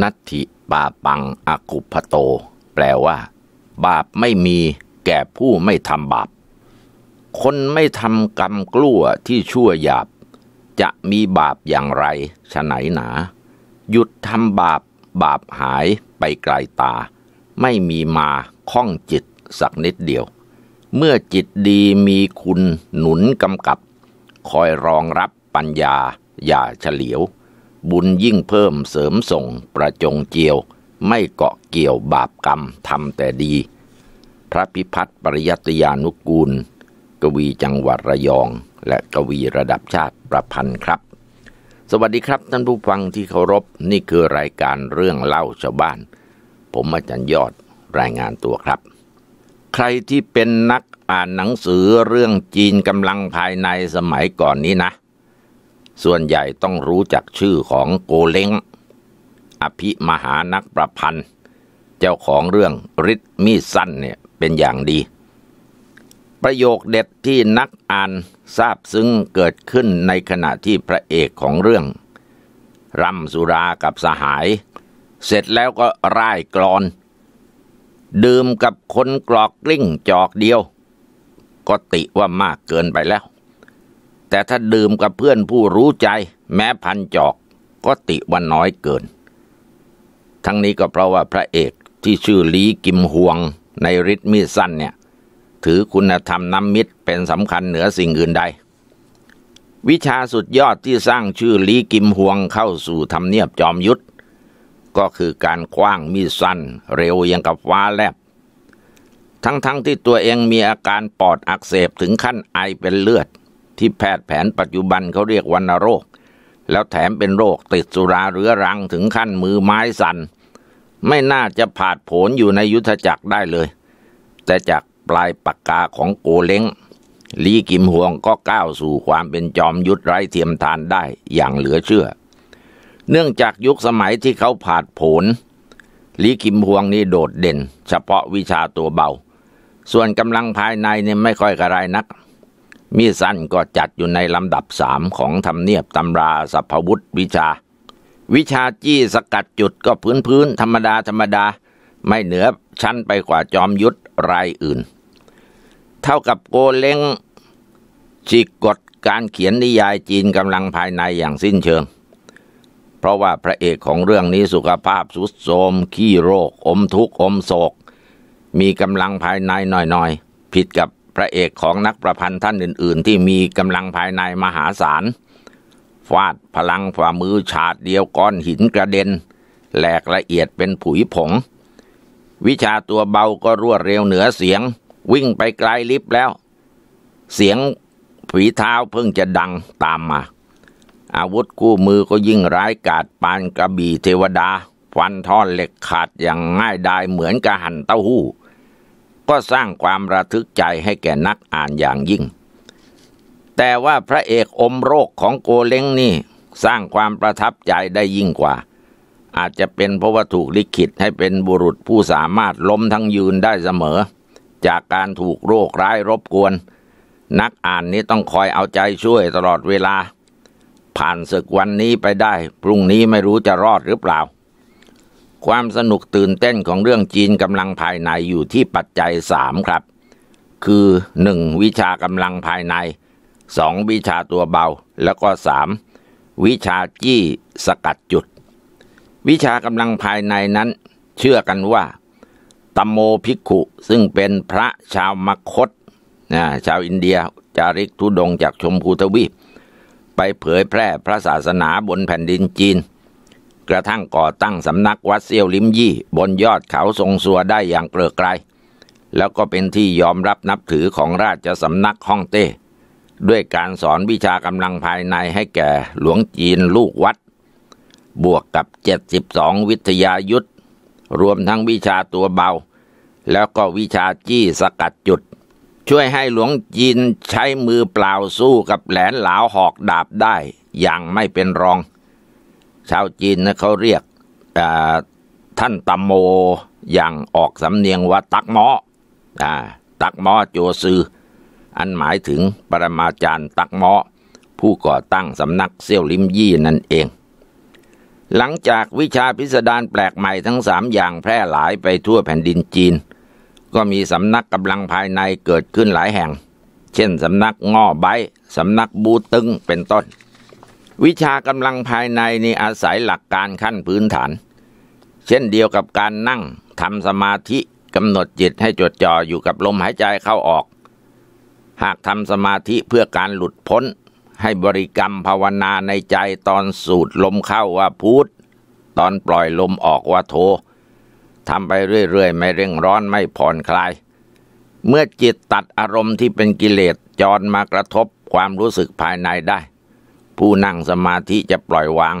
นัตถิปาปังอากุพโต แปลว่า บาปไม่มีแก่ผู้ไม่ทำบาป คนไม่ทำกรรมกลั้วที่ชั่วหยาบ จะมีบาปอย่างไรฉไหนหนา หยุดทำบาป บาปหายไปไกลตา ไม่มีมาข้องจิตสักนิดเดียว เมื่อจิตดีมีคุณหนุนกำกับ คอยรองรับปัญญาอย่าเฉลียวบุญยิ่งเพิ่มเสริมส่งประจงเจียว ไม่เกาะเกี่ยวบาปกรรมทำแต่ดี พระพิพัฒน์ปริยัติยานุกูล กวีจังหวัดระยอง และกวีระดับชาติประพันธ์ครับ สวัสดีครับท่านผู้ฟังที่เคารพนี่คือรายการเรื่องเล่าชาวบ้าน ผมอาจารย์ยอดรายงานตัวครับ ใครที่เป็นนักอ่านหนังสือเรื่องจีนกำลังภายในสมัยก่อนนี้นะเส่วนใหญ่ต้องรู้จักชื่อของโกเล้งอภิมหานักประพันธ์ เจ้าของเรื่องริ์มีสั้นเนี่ยเป็นอย่างดี ประโยคเด็ดที่นักอ่านทราบซึ้งเกิดขึ้นในขณะที่พระเอกของเรื่อง รำสุรากับสหาย เสร็จแล้วก็ร่ายกรอน ดื่มกับคนกรอกกลิ้งจอกเดียว ก็ติว่ามากเกินไปแล้วแต่ถ้าดื่มกับเพื่อนผู้รู้ใจแม้พันจอกก็ติวันน้อยเกิน ทั้งนี้ก็เพราะว่าพระเอกที่ชื่อลีกิมฮวง ในริทมีสั้นเนี่ย ถือคุณธรรมน้ำมิตรเป็นสำคัญเหนือสิ่งอื่นใดวิชาสุดยอดที่สร้างชื่อลีกิมฮวงเข้าสู่ธรรมเนียบจอมยุทธก็คือการคว้างมีสั้นเร็วยังกับฟ้าแลบ ทั้งๆทที่ตัวเองมีอาการปอดอักเสบถึงขั้นไอเป็นเลือดที่แพทย์แผนปัจจุบันเขาเรียกวันโรค แล้วแถมเป็นโรคติดสุราเรื้อรังถึงขั้นมือไม้สัน่นไม่น่าจะผ่าดผลอยู่ในยุทธจักรได้เลย แต่จากปลายปากกาของโกเล้งลีกิมฮวงก็ก้าวสู่ความเป็นจอมยุทธไร้เทียมทานได้อย่างเหลือเชื่อ เนื่องจากยุคสมัยที่เขาผ่าดผลลีกิมฮวงนี่โดดเด่น เฉพาะวิชาตัวเบา ส่วนกำลังภายในเนี่ยไม่ค่อยกระไรนักมีสั้นก็จัดอยู่ในลำดับสามของธรรมเนียบตำราสัพวุธวิชา วิชาจี้สกัดจุดก็พื้นพื้นธรรมดาธรรมดาไม่เหนือชั้นไปกว่าจอมยุทธรายอื่น เท่ากับโกเล้งจิกกฎการเขียนนิยายจีนกำลังภายในอย่างสิ้นเชิง เพราะว่าพระเอกของเรื่องนี้สุขภาพสุดโทมขี้โรคอมทุกข์อมโศก มีกำลังภายในหน่อยๆผิดกับพระเอกของนักประพันธ์ท่านอื่นๆ ที่มีกำลังภายในมหาศาลฟาดพลังฝ่ามือฉาดเดียวก้อนหินกระเด็น แหลกละเอียดเป็นผุยผง วิชาตัวเบาก็รวดเร็วเหนือเสียง วิ่งไปไกลลิบแล้ว เสียงผีเท้าเพิ่งจะดังตามมา อาวุธคู่มือก็ยิ่งร้ายกาดปานกระบี่เทวดา ฟันท่อนเหล็กขาดอย่างง่ายดายเหมือนกระหันเต้าหู้ก็สร้างความระทึกใจให้แก่นักอ่านอย่างยิ่ง แต่ว่าพระเอกอมโรคของโกเล้งนี่สร้างความประทับใจได้ยิ่งกว่า อาจจะเป็นเพราะว่าถูกลิขิตให้เป็นบุรุษผู้สามารถล้มทั้งยืนได้เสมอ จากการถูกโรคร้ายรบกวน นักอ่านนี้ต้องคอยเอาใจช่วยตลอดเวลา ผ่านศึกวันนี้ไปได้ พรุ่งนี้ไม่รู้จะรอดหรือเปล่าความสนุกตื่นเต้นของเรื่องจีนกำลังภายในอยู่ที่ปัจจัยสามครับ คือ 1. วิชากำลังภายใน 2. วิชาตัวเบา แล้วก็ 3. วิชาจี้สกัดจุด วิชากำลังภายในนั้นเชื่อกันว่าตมโมภิกขุซึ่งเป็นพระชาวมคตนะชาวอินเดียจาริกทุดงจากชมพูทวีป ไปเผยแพร่พระศาสนาบนแผ่นดินจีนกระทั่งก่อตั้งสำนักวัดเซี่ยวลิมยี่บนยอดเขาทรงสัวได้อย่างเกลือไกล แล้วก็เป็นที่ยอมรับนับถือของราชสำนักฮ่องเต้ ด้วยการสอนวิชากำลังภายในให้แก่หลวงจีนลูกวัด บวกกับ 72 วิทยายุทธรวมทั้งวิชาตัวเบา แล้วก็วิชาจี้สกัดจุด ช่วยให้หลวงจีนใช้มือเปล่าสู้กับแหลนหลาวหอกดาบได้อย่างไม่เป็นรองชาวจีนนะเขาเรียกท่านตมโมอย่างออกสำเนียงว่าตักมออตักมอโจซืออันหมายถึงปรมาจารย์ตักมอผู้ก่อตั้งสำนักเซี่ยวลิมยี่นั่นเอง หลังจากวิชาพิสดารแปลกใหม่ทั้งสามอย่างแพร่หลายไปทั่วแผ่นดินจีน ก็มีสำนักกำลังภายในเกิดขึ้นหลายแห่ง เช่นสำนักง่อใบสำนักบูตึงเป็นต้นวิชากำลังภายในนี่อาศัยหลักการขั้นพื้นฐาน เช่นเดียวกับการนั่งทำสมาธิกำหนดจิตให้จดจ่ออยู่กับลมหายใจเข้าออก หากทำสมาธิเพื่อการหลุดพ้นให้บริกรรมภาวนาในใจตอนสูดลมเข้าว่าพูดตอนปล่อยลมออกว่าโททำไปเรื่อยๆไม่เร่งร้อนไม่ผ่อนคลายเมื่อจิตตัดอารมณ์ที่เป็นกิเลสจรมากระทบความรู้สึกภายในได้ผู้นั่งสมาธิจะปล่อยวาง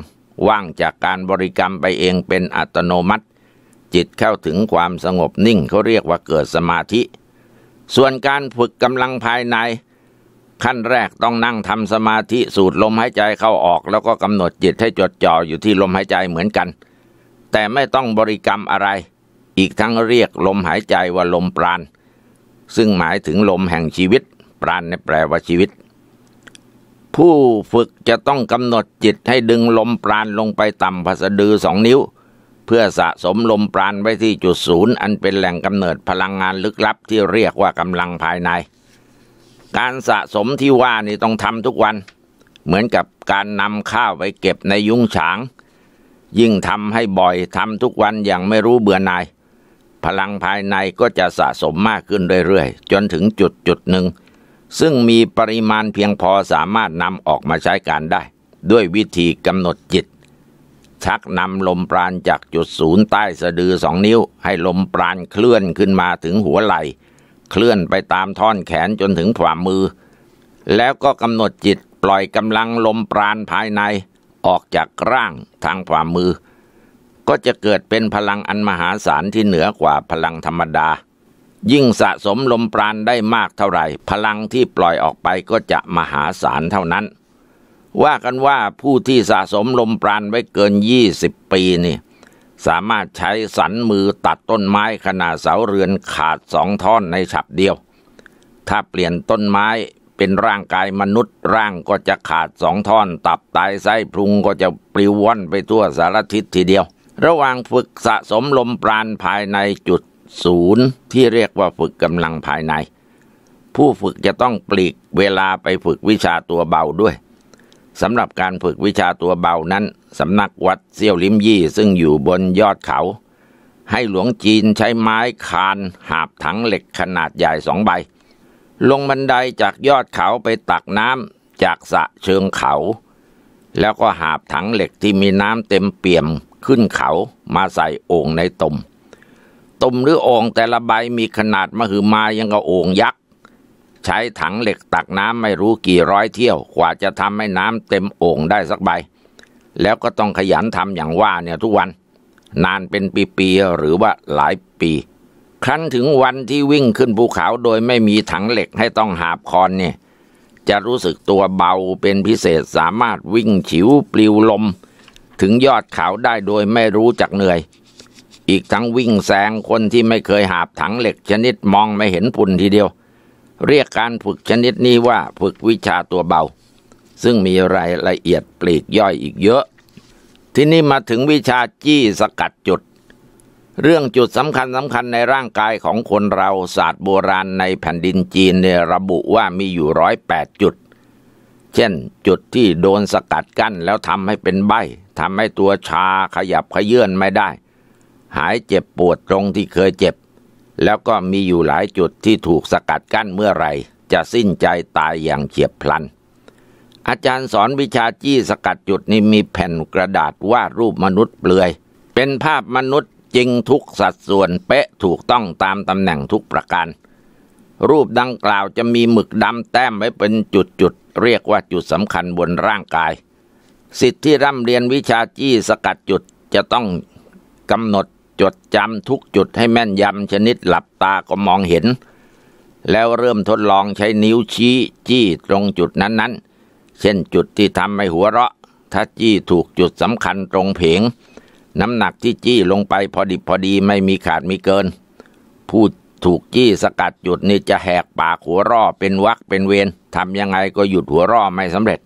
ว่างจากการบริกรรมไปเองเป็นอัตโนมัติ จิตเข้าถึงความสงบนิ่งเขาเรียกว่าเกิดสมาธิ ส่วนการฝึกกำลังภายใน ขั้นแรกต้องนั่งทำสมาธิสูดลมหายใจเข้าออกแล้วก็กำหนดจิตให้จดจ่ออยู่ที่ลมหายใจเหมือนกัน แต่ไม่ต้องบริกรรมอะไร อีกทั้งเรียกลมหายใจว่าลมปราณซึ่งหมายถึงลมแห่งชีวิต ปราณในแปลว่าชีวิตผู้ฝึกจะต้องกำหนดจิตให้ดึงลมปราณลงไปต่ำพัสดือสองนิ้ว เพื่อสะสมลมปราณไว้ที่จุดศูนย์อันเป็นแหล่งกำเนิดพลังงานลึกลับที่เรียกว่ากำลังภายใน การสะสมที่ว่านี่ต้องทำทุกวัน เหมือนกับการนำข้าวไปเก็บในยุ้งฉาง ยิ่งทำให้บ่อยทำทุกวันอย่างไม่รู้เบื่อนาย พลังภายในก็จะสะสมมากขึ้นเรื่อยๆ จนถึงจุดจุดหนึ่งซึ่งมีปริมาณเพียงพอสามารถนำออกมาใช้การได้ ด้วยวิธีกำหนดจิต ชักนำลมปราณจากจุดศูนย์ใต้สะดือสองนิ้วให้ลมปราณเคลื่อนขึ้นมาถึงหัวไหล่เคลื่อนไปตามท่อนแขนจนถึงฝ่ามือ แล้วก็กำหนดจิตปล่อยกำลังลมปราณภายในออกจากร่างทางฝ่ามือ ก็จะเกิดเป็นพลังอันมหาศาลที่เหนือกว่าพลังธรรมดายิ่งสะสมลมปราณได้มากเท่าไหร่ พลังที่ปล่อยออกไปก็จะมหาศาลเท่านั้น ว่ากันว่าผู้ที่สะสมลมปราณไว้เกินยี่สิบปีนี่สามารถใช้สันมือตัดต้นไม้ขนาดเสาเรือนขาดสองท่อนในฉับเดียว ถ้าเปลี่ยนต้นไม้เป็นร่างกายมนุษย์ร่างก็จะขาดสองท่อน ตับตายไส้พุงก็จะปลิวว่อนไปทั่วสารทิศทีเดียว ระหว่างฝึกสะสมลมปราณภายในจุดศูนย์ที่เรียกว่าฝึกกำลังภายใน ผู้ฝึกจะต้องปลีกเวลาไปฝึกวิชาตัวเบาด้วยสำหรับการฝึกวิชาตัวเบานั้นสำนักวัดเซี่ยวลิมยี่ ซึ่งอยู่บนยอดเขา ให้หลวงจีนใช้ไม้คานหาบถังเหล็กขนาดใหญ่สองใบ ลงบันไดจากยอดเขาไปตักน้ำจากสะเชิงเขา แล้วก็หาบถังเหล็กที่มีน้ำเต็มเปี่ยมขึ้นเขามาใส่โอ่งในตมตุ่มหรือโอ่งแต่ละใบมีขนาดมหึมายังกับโอ่งยักษ์ใช้ถังเหล็กตักน้ำไม่รู้กี่ร้อยเที่ยว กว่าจะทำให้น้ำเต็มโอ่งได้สักใบแล้วก็ต้องขยันทำอย่างว่าเนี่ยทุกวันนานเป็นปีๆหรือว่าหลายปี ครั้นถึงวันที่วิ่งขึ้นภูเขาโดยไม่มีถังเหล็กให้ต้องหาบคอนเนี่ยจะรู้สึกตัวเบาเป็นพิเศษสามารถวิ่งฉิวปลิวลม ถึงยอดเขาได้โดยไม่รู้จักเหนื่อยอีกทั้งวิ่งแซงคนที่ไม่เคยหาบถังเหล็กชนิดมองไม่เห็นปุ่นทีเดียว เรียกการฝึกชนิดนี้ว่าฝึกวิชาตัวเบา ซึ่งมีรายละเอียดปลีกย่อยอีกเยอะ ที่นี่มาถึงวิชาจี้สกัดจุด เรื่องจุดสำคัญสำคัญในร่างกายของคนเราศาสตร์โบราณในแผ่นดินจีนเนี่ยระบุว่ามีอยู่ร้อยแปดจุดเช่นจุดที่โดนสกัดกั้นแล้วทำให้เป็นใบทำให้ตัวชาขยับขยื่นไม่ได้หายเจ็บปวดตรงที่เคยเจ็บ แล้วก็มีอยู่หลายจุดที่ถูกสกัดกั้นเมื่อไรจะสิ้นใจตายอย่างเฉียบพลัน อาจารย์สอนวิชาจี้สกัดจุดนี้มีแผ่นกระดาษวาดรูปมนุษย์เปลือย เป็นภาพมนุษย์จริงทุกสัดส่วนเป๊ะถูกต้องตามตำแหน่งทุกประการ รูปดังกล่าวจะมีหมึกดำแต้มไว้เป็นจุดๆเรียกว่าจุดสำคัญบนร่างกายสิทธิ์ที่ร่ำเรียนวิชาจี้สกัดจุดจะต้องกำหนดจดจำทุกจุดให้แม่นยำ ชนิดหลับตาก็มองเห็น แล้วเริ่มทดลองใช้นิ้วชี้จี้ตรงจุดนั้น ๆ เช่นจุดที่ทำให้หัวเราะถ้าจี้ถูกจุดสำคัญตรงเพงน้ำหนักที่จี้ลงไปพอดิบพอดีไม่มีขาดมีเกิน พูดถูกจี้สกัดจุดนี่จะแหกปากหัวรอเป็นวักเป็นเวนทำยังไงก็หยุดหัวรอไม่สำเร็จ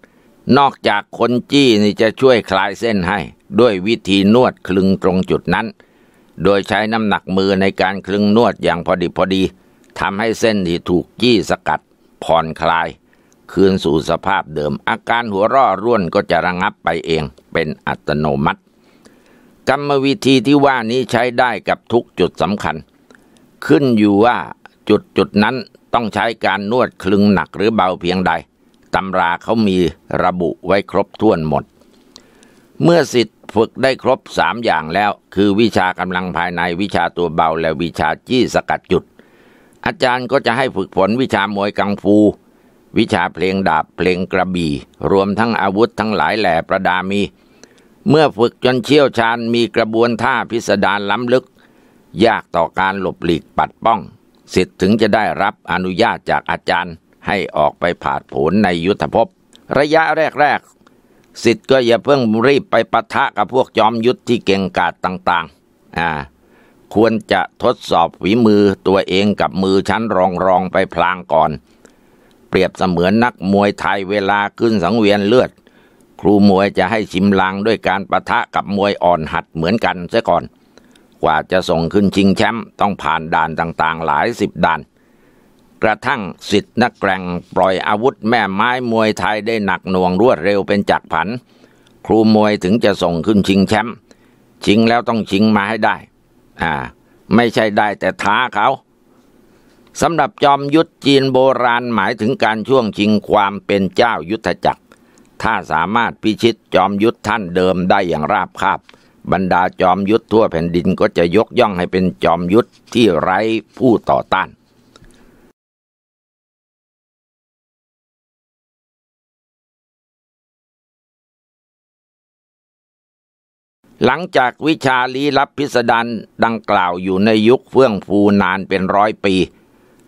นอกจากคนจี้นี่จะช่วยคลายเส้นให้ ด้วยวิธีนวดคลึงตรงจุดนั้นโดยใช้น้ำหนักมือในการคลึงนวดอย่างพอดีพอดีทำให้เส้นที่ถูกจี้สกัดผ่อนคลาย คืนสู่สภาพเดิม อาการหัวร่อร่วนก็จะระงับไปเองเป็นอัตโนมัติ กรรมวิธีที่ว่านี้ใช้ได้กับทุกจุดสำคัญ ขึ้นอยู่ว่าจุดจุดนั้นต้องใช้การนวดคลึงหนักหรือเบาเพียงใดตำราเขามีระบุไว้ครบถ้วนหมด เมื่อสิทธิฝึกได้ครบสามอย่างแล้ว คือวิชากำลังภายในวิชาตัวเบาและวิชาจี้สกัดจุด อาจารย์ก็จะให้ฝึกฝนวิชามวยกังฟู วิชาเพลงดาบเพลงกระบี่ รวมทั้งอาวุธทั้งหลายแหล่ประดามี เมื่อฝึกจนเชี่ยวชาญมีกระบวนท่าพิสดารล้ำลึก ยากต่อการหลบหลีกปัดป้องสิทธิ์ถึงจะได้รับอนุญาตจากอาจารย์ ให้ออกไปผาดผลในยุทธภพ ระยะแรกสิทธิ์ก็อย่าเพิ่งรีบไปปะทะกับพวกจอมยุทธที่เก่งกาจต่างๆอ่าควรจะทดสอบฝีมือตัวเองกับมือชั้นรองรองไปพลางก่อน เปรียบเสมือนนักมวยไทยเวลาขึ้นสังเวียนเลือด ครูมวยจะให้ชิมลางด้วยการปะทะกับมวยอ่อนหัดเหมือนกันซะก่อน กว่าจะส่งขึ้นชิงแชมป์ต้องผ่านด่านต่างๆหลายสิบด่านกระทั่งสิทธิ์นักแกร่งปล่อยอาวุธแม่ไม้มวยไทยได้หนักหน่วงรวดเร็วเป็นจักผันครูมวยถึงจะส่งขึ้นชิงแชมป์ชิงแล้วต้องชิงมาให้ได้อ่าไม่ใช่ได้แต่ท้าเขาสำหรับจอมยุทธจีนโบราณหมายถึงการช่วงชิงความเป็นเจ้ายุทธจักร ถ้าสามารถพิชิตจอมยุทธท่านเดิมได้อย่างราบคาบบรรดาจอมยุทธทั่วแผ่นดินก็จะยกย่องให้เป็นจอมยุทธที่ไร้ผู้ต่อต้านหลังจากวิชาลี้ลับพิสดารดังกล่าวอยู่ในยุคเฟื่องฟูนานเป็นร้อยปี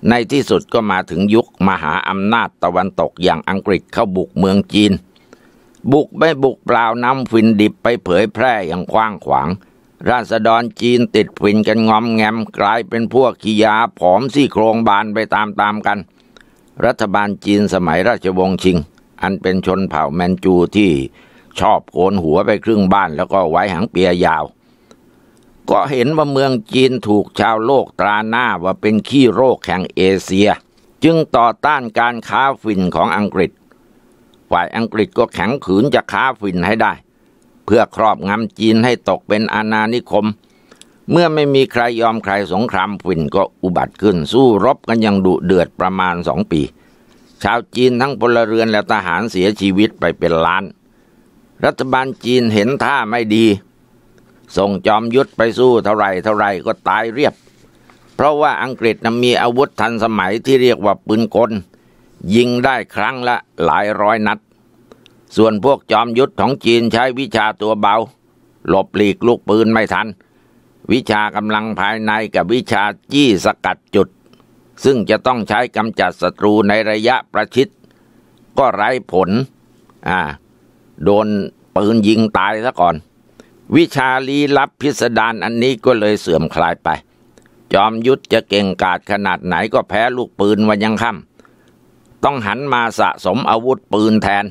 ในที่สุดก็มาถึงยุคมหาอำนาจตะวันตกอย่างอังกฤษเข้าบุกเมืองจีน บุกไม่บุกเปล่านำฝิ่นดิบไปเผยแพร่อย่างกว้างขวาง ราษฎรจีนติดฝิ่นกันงอมแงมกลายเป็นพวกขี้ยาผอมซี่โครงบานไปตามๆกัน รัฐบาลจีนสมัยราชวงศ์ชิง อันเป็นชนเผ่าแมนจูที่ชอบโกนหัวไปครึ่งบ้านแล้วก็ไว้หางเปียยาว ก็เห็นว่าเมืองจีนถูกชาวโลกตราหน้าว่าเป็นขี้โรคแห่งเอเชีย จึงต่อต้านการค้าฝิ่นของอังกฤษ ฝ่ายอังกฤษก็แข็งขืนจะค้าฝิ่นให้ได้ เพื่อครอบงำจีนให้ตกเป็นอาณานิคม เมื่อไม่มีใครยอมใครสงครามฝิ่นก็อุบัติขึ้น สู้รบกันอย่างดุเดือดประมาณสองปี ชาวจีนทั้งพลเรือนและทหารเสียชีวิตไปเป็นล้านรัฐบาลจีนเห็นท่าไม่ดี ส่งจอมยุทธไปสู้เท่าไรเท่าไรก็ตายเรียบ เพราะว่าอังกฤษนนมีอาวุธทันสมัยที่เรียกว่าปืนกลยิงได้ครั้งละหลายร้อยนัด ส่วนพวกจอมยุทธของจีนใช้วิชาตัวเบา หลบหลีกลูกปืนไม่ทัน วิชากำลังภายในกับวิชาจี้สกัดจุด ซึ่งจะต้องใช้กำจัดศัตรูในระยะประชิดก็ไร้ผลอ่าโดนปืนยิงตายซะก่อน วิชาลี้ลับพิสดารอันนี้ก็เลยเสื่อมคลายไป จอมยุทธจะเก่งกาจขนาดไหนก็แพ้ลูกปืนวันยังค่ำต้องหันมาสะสมอาวุธปืนแทน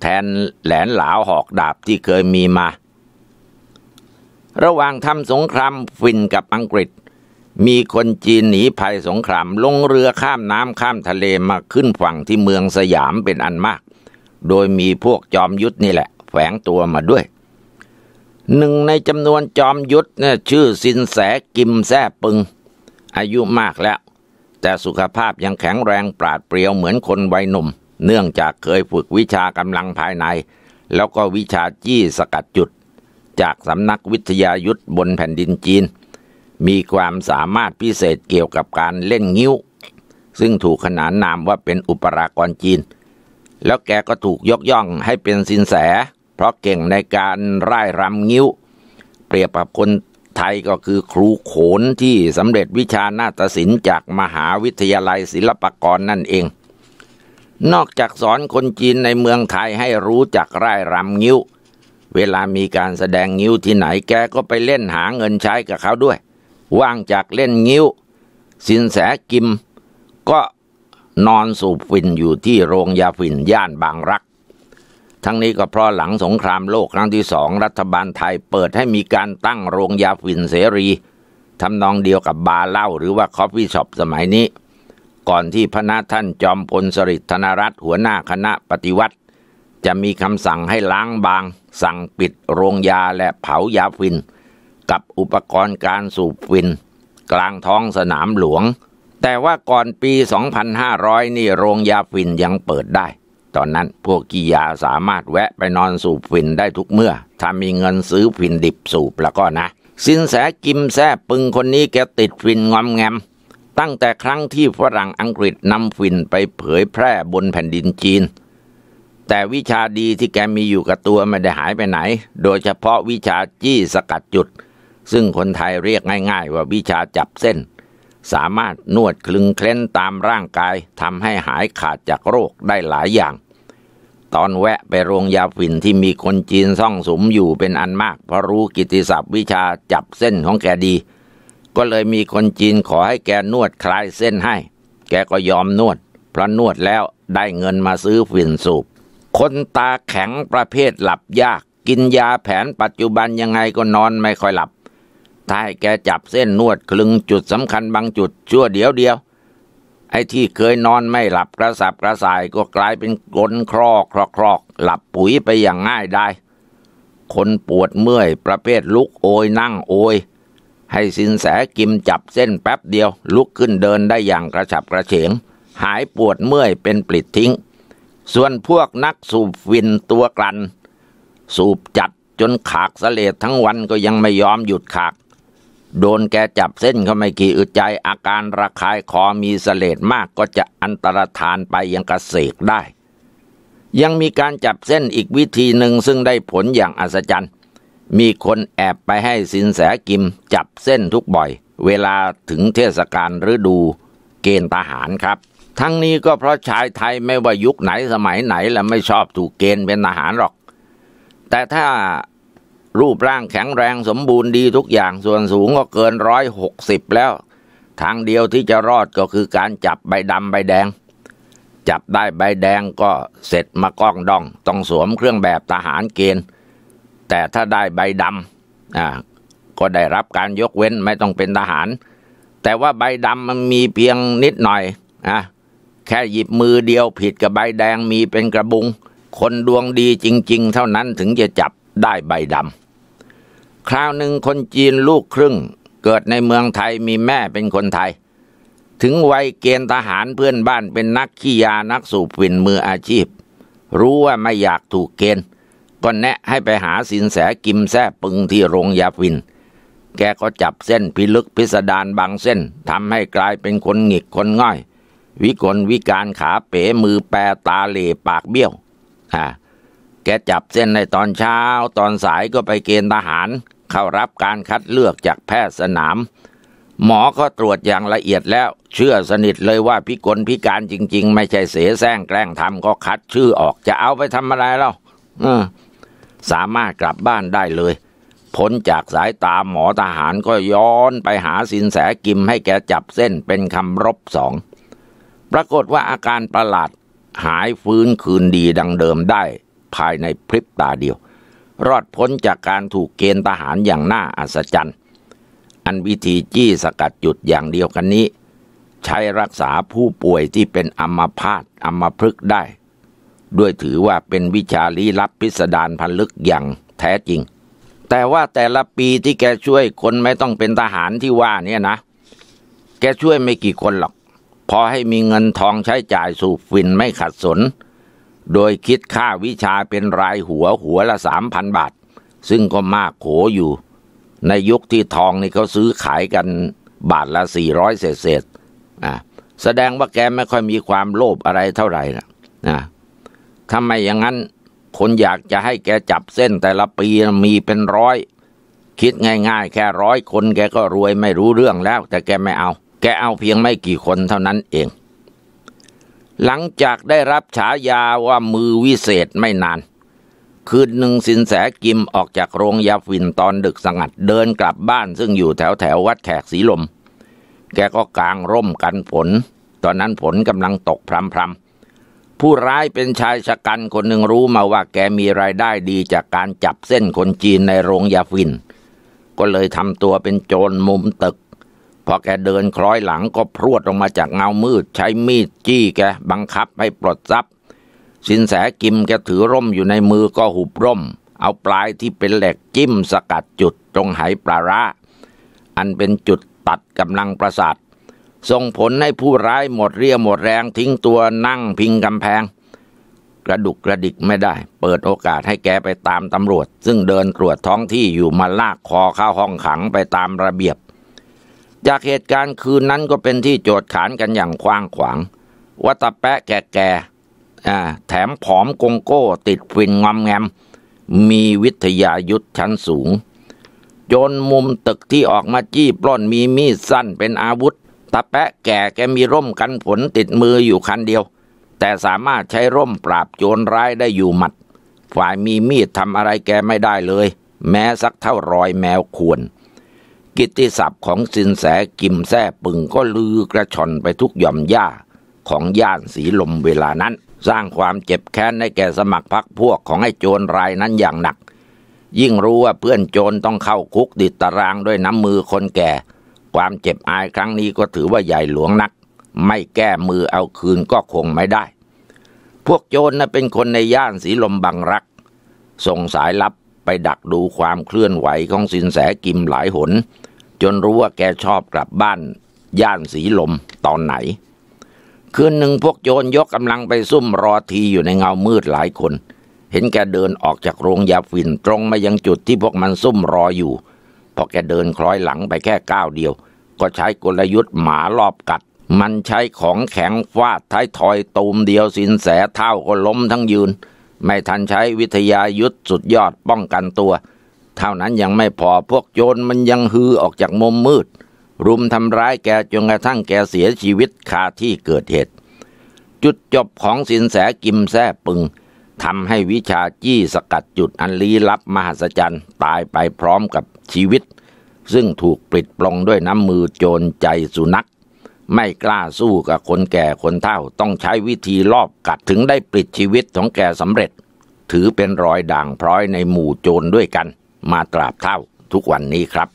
แทนแหลนหลาวหอกดาบที่เคยมีมา ระหว่างทำสงครามฟินกับอังกฤษ มีคนจีนหนีภัยสงครามลงเรือข้ามน้ำข้ามทะเลมาขึ้นฝั่งที่เมืองสยามเป็นอันมากโดยมีพวกจอมยุทธนี่แหละ แฝงตัวมาด้วย หนึ่งในจำนวนจอมยุทธเนี่ยชื่อสินแสกิมแซ่ปึง อายุมากแล้ว แต่สุขภาพยังแข็งแรงปราดเปรียวเหมือนคนวัยหนุ่ม เนื่องจากเคยฝึกวิชากำลังภายใน แล้วก็วิชาจี้สกัดจุด จากสำนักวิทยายุทธบนแผ่นดินจีน มีความสามารถพิเศษเกี่ยวกับการเล่นงิ้ว ซึ่งถูกขนานนามว่าเป็นอุปรากรจีนเแล้วแกก็ถูกยกย่องให้เป็นสินแส เพราะเก่งในการร่ายรำงิ้ว เปรียบกับคนไทยก็คือครูโขนที่สำเร็จวิชานาฏศิลป์จากมหาวิทยาลัยศิลปากรนั่นเอง นอกจากสอนคนจีนในเมืองไทยให้รู้จักร่ายรำงิ้ว เวลามีการแสดงงิ้วที่ไหนแกก็ไปเล่นหาเงินใช้กับเขาด้วย ว่างจากเล่นงิ้วสินแสกิมก็นอนสูบฟินอยู่ที่โรงยาฟินย่านบางรัก ทั้งนี้ก็เพราะหลังสงครามโลกครั้งที่สองรัฐบาลไทยเปิดให้มีการตั้งโรงยาฟินเสรีทำนองเดียวกับบาร์เหล้าหรือว่าคอฟฟี่ช็อปสมัยนี้ก่อนที่พระนาท่านจอมพลสฤษดิ์ธนรัฐหัวหน้าคณะปฏิวัติ จะมีคำสั่งให้ล้างบาง สั่งปิดโรงยาและเผายาฟิน กับอุปกรณ์การสูบฟิน กลางท้องสนามหลวงแต่ว่าก่อนปี 2500 นี่โรงยาฝิ่นยังเปิดได้ ตอนนั้นพวกกียาสามารถแวะไปนอนสูบฝิ่นได้ทุกเมื่อ ถ้ามีเงินซื้อฝิ่นดิบสูบแล้วก็นะ สินแสกิมแซ่ปึงคนนี้แกติดฝิ่นงอมแงม ตั้งแต่ครั้งที่ฝรั่งอังกฤษนำฝิ่นไปเผยแพร่บนแผ่นดินจีน แต่วิชาดีที่แกมีอยู่กับตัวไม่ได้หายไปไหน โดยเฉพาะวิชาจี้สกัดจุด ซึ่งคนไทยเรียกง่ายๆ ว่าวิชาจับเส้นสามารถนวดคลึงเคล้นตามร่างกายทำให้หายขาดจากโรคได้หลายอย่าง ตอนแวะไปโรงยาฝิ่นที่มีคนจีนซ่องสมอยู่เป็นอันมาก เพราะรู้กิติศัพท์ วิชาจับเส้นของแกดี ก็เลยมีคนจีนขอให้แกนวดคลายเส้นให้ แกก็ยอมนวดเพราะนวดแล้วได้เงินมาซื้อฝิ่นสูบ คนตาแข็งประเภทหลับยาก กินยาแผนปัจจุบันยังไงก็นอนไม่ค่อยหลับถ้าแกจับเส้นนวดคลึงจุดสำคัญบางจุดชั่วเดียวเดียวไอ้ที่เคยนอนไม่หลับกระสับกระส่ายก็กลายเป็นกลนครอกครอกครอกหลับปุ๋ยไปอย่างง่ายได้คนปวดเมื่อยประเภทลุกโอยนั่งโอย ให้สินแสกิมจับเส้นแป๊บเดียว ลุกขึ้นเดินได้อย่างกระฉับกระเฉง หายปวดเมื่อยเป็นปลิดทิ้ง ส่วนพวกนักสูบฟินตัวกลันสูบจัดจนขากเสเลดทั้งวันก็ยังไม่ยอมหยุดขากโดนแกจับเส้นเขาไม่กี่อึดใจ อาการระคายคอมีเสลดมากก็จะอันตรธานไปยังกระเสกได้ ยังมีการจับเส้นอีกวิธีหนึ่งซึ่งได้ผลอย่างอัศจรรย์ มีคนแอบไปให้สินแสกิมจับเส้นทุกบ่อย เวลาถึงเทศกาลฤดูเกณฑ์ทหารครับ ทั้งนี้ก็เพราะชายไทยไม่ว่ายุคไหนสมัยไหนและไม่ชอบถูกเกณฑ์เป็นทหารหรอก แต่ถ้ารูปร่างแข็งแรงสมบูรณ์ดีทุกอย่างส่วนสูงก็เกินร้อยหกสิบแล้ว ทางเดียวที่จะรอดก็คือการจับใบดำใบแดง จับได้ใบแดงก็เสร็จมาก้องดองต้องสวมเครื่องแบบทหารเกณฑ์ แต่ถ้าได้ใบดำอ่าก็ได้รับการยกเว้นไม่ต้องเป็นทหาร แต่ว่าใบดำมันมีเพียงนิดหน่อยอ่ะแค่หยิบมือเดียวผิดกับใบแดงมีเป็นกระบุง คนดวงดีจริงๆ เท่านั้นถึงจะจับได้ใบดำคราวหนึ่งคนจีนลูกครึ่ง เกิดในเมืองไทยมีแม่เป็นคนไทย ถึงวัยเกณฑ์ทหารเพื่อนบ้านเป็นนักขี้ยานักสูบฝิ่นมืออาชีพ รู้ว่าไม่อยากถูกเกณฑ์ก็แนะให้ไปหาสินแสกิมแท้ปึงที่โรงยาพิน แกก็จับเส้นพิลึกพิสดารบางเส้นทำให้กลายเป็นคนหงิกคนง่อย วิกลวิการขาเป๋มือแปรตาเหล่ปากเบี้ยวอ่าแกจับเส้นในตอนเช้าตอนสายก็ไปเกณฑ์ทหารเข้ารับการคัดเลือกจากแพทย์สนาม หมอก็ตรวจอย่างละเอียดแล้วเชื่อสนิทเลยว่าพิกลพิการจริงๆ ไม่ใช่เสแสร้งแกล้งทำก็คัดชื่อออกจะเอาไปทำอะไรเล่าสามารถกลับบ้านได้เลยพ้นจากสายตาหมอทหารก็ย้อนไปหาสินแสกิมให้แกจับเส้นเป็นคำรบสอง ปรากฏว่าอาการประหลาด หายฟื้นคืนดีดังเดิมได้ ภายในพริบตาเดียวรอดพ้นจากการถูกเกณฑ์ทหารอย่างน่าอัศจรรย์ อันวิธีจี้สกัดหยุดอย่างเดียวกันนี้ ใช้รักษาผู้ป่วยที่เป็นอัมพาตอัมพฤกษ์ได้ ด้วยถือว่าเป็นวิชาลี้ลับพิสดารพันลึกอย่างแท้จริง แต่ว่าแต่ละปีที่แกช่วยคนไม่ต้องเป็นทหารที่ว่าเนี่ยนะ แกช่วยไม่กี่คนหรอก พอให้มีเงินทองใช้จ่ายสูบฟินไม่ขัดสนโดยคิดค่าวิชาเป็นรายหัวหัวละสามพันบาท ซึ่งก็มากโขอยู่ ในยุคที่ทองนี่เขาซื้อขายกันบาทละสี่ร้อยเศษเศษอ่ะแสดงว่าแกไม่ค่อยมีความโลภอะไรเท่าไหร่นะนะทำไมอย่างนั้นคนอยากจะให้แกจับเส้นแต่ละปีมีเป็นร้อย คิดง่ายๆ แค่ร้อยคนแกก็รวยไม่รู้เรื่องแล้วแต่แกไม่เอา แกเอาเพียงไม่กี่คนเท่านั้นเองหลังจากได้รับฉายาว่ามือวิเศษไม่นาน คืนหนึ่งสินแสกิมออกจากโรงยาฟินตอนดึกสงัด เดินกลับบ้านซึ่งอยู่แถวแถววัดแขกสีลม แกก็กางร่มกันฝนตอนนั้นฝนกำลังตกพรำพรำผู้ร้ายเป็นชายชะกันคนหนึ่งรู้มาว่าแกมีรายได้ดีจากการจับเส้นคนจีนในโรงยาฟิน ก็เลยทำตัวเป็นโจรมุมตึกพอแกเดินคล้อยหลังก็พรวดลงมาจากเงามืด ใช้มีดจี้แกบังคับให้ปลดทรัพย์สินแสกิมแกถือร่มอยู่ในมือก็หุบร่ม เอาปลายที่เป็นเหล็กจิ้มสกัดจุดตรงไหปลาระ อันเป็นจุดตัดกำลังประสาทส่งผลให้ผู้ร้ายหมดเรียหมดแรงทิ้งตัวนั่งพิงกำแพง กระดุกกระดิกไม่ได้ เปิดโอกาสให้แกไปตามตำรวจ ซึ่งเดินตรวจท้องที่อยู่มาลากคอเข้าห้องขังไปตามระเบียบจากเหตุการณ์คืนนั้นก็เป็นที่โจทย์ขานกันอย่างกว้างขวางว่าตแปะแก่แก่แถมผอมกงโก้ติดฟินงอมแงม มีวิทยายุทธชั้นสูง จนมุมตึกที่ออกมาจี้ปล้นมีมีดสั้นเป็นอาวุธ ตะแปะแก่แกมีร่มกันฝนติดมืออยู่คันเดียว แต่สามารถใช้ร่มปราบโจรร้ายได้อยู่หมัด ฝ่ายมีมีดทำอะไรแกไม่ได้เลย แม้สักเท่ารอยแมวควรกิตติศัพท์ของสินแสกิมแท่ปึงก็ลือกระชอนไปทุกหย่อมหญ้าของย่านสีลมเวลานั้น สร้างความเจ็บแค้นให้แก่สมัครพรรคพวกของไอ้โจรรายนั้นอย่างหนัก ยิ่งรู้ว่าเพื่อนโจรต้องเข้าคุกติดตารางด้วยน้ำมือคนแก่ ความเจ็บอายครั้งนี้ก็ถือว่าใหญ่หลวงนัก ไม่แก้มือเอาคืนก็คงไม่ได้ พวกโจรน่ะเป็นคนในย่านสีลมบางรักส่งสายลับไปดักดูความเคลื่อนไหวของสินแสกิมหลายหน จนรู้ว่าแกชอบกลับบ้านย่านสีลมตอนไหน คืนหนึ่งพวกโจรยกกำลังไปซุ่มรอทีอยู่ในเงามืดหลายคน เห็นแกเดินออกจากโรงยาฝิ่นตรงมายังจุดที่พวกมันซุ่มรออยู่พอแกเดินคล้อยหลังไปแค่ก้าวเดียวก็ใช้กลยุทธ์หมารอบกัดมันใช้ของแข็งฟาดท้ายทอยตูมเดียวสินแสเท่าก็ล้มทั้งยืนไม่ทันใช้วิทยายุทธสุดยอดป้องกันตัว เท่านั้นยังไม่พอพวกโจรมันยังฮือออกจากมุมมืด รุมทำร้ายแกจนกระทั่งแกเสียชีวิตคาที่เกิดเหตุ จุดจบของสินแสกิมแซ่ปึงทำให้วิชาจี้สกัดจุดอันลี้ลับมหัศจรรย์ ตายไปพร้อมกับชีวิต ซึ่งถูกปิดปลงด้วยน้ำมือโจรใจสุนัขไม่กล้าสู้กับคนแก่คนเฒ่าต้องใช้วิธีลอบกัดถึงได้ปลิดชีวิตของแกสำเร็จ ถือเป็นรอยด่างพร้อยในหมู่โจรด้วยกัน มาตราบเท่าทุกวันนี้ครับ